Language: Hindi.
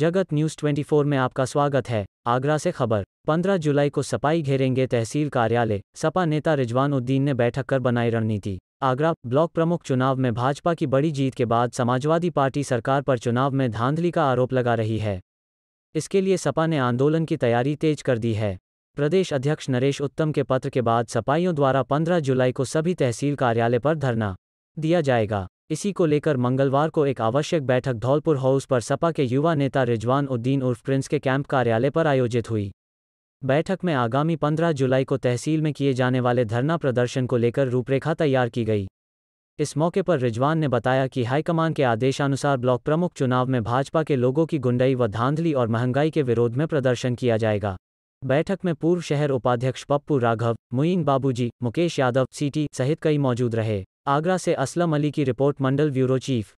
जगत न्यूज 24 में आपका स्वागत है आगरा से खबर 15 जुलाई को सपाई घेरेंगे तहसील कार्यालय सपा नेता रिजवान उद्दीन ने बैठक कर बनाई रणनीति आगरा ब्लॉक प्रमुख चुनाव में भाजपा की बड़ी जीत के बाद समाजवादी पार्टी सरकार पर चुनाव में धांधली का आरोप लगा रही है इसके लिए सपा ने आंदोलन की तैयारी तेज कर दी है प्रदेश अध्यक्ष नरेश उत्तम के पत्र के बाद सपाइयों द्वारा 15 जुलाई को सभी तहसील कार्यालय पर धरना दिया जाएगा इसी को लेकर मंगलवार को एक आवश्यक बैठक धौलपुर हाउस पर सपा के युवा नेता रिजवान उद्दीन उर्फ प्रिंस के कैंप कार्यालय पर आयोजित हुई बैठक में आगामी 15 जुलाई को तहसील में किए जाने वाले धरना प्रदर्शन को लेकर रूपरेखा तैयार की गई इस मौके पर रिजवान ने बताया कि हाईकमान के आदेशानुसार ब्लॉक प्रमुख चुनाव में भाजपा के लोगों की गुंडई व धांधली और महंगाई के विरोध में प्रदर्शन किया जाएगा बैठक में पूर्व शहर उपाध्यक्ष पप्पू राघव मुइन बाबूजी मुकेश यादव सीटी सहित कई मौजूद रहे आगरा से असलम अली की रिपोर्ट मंडल ब्यूरो चीफ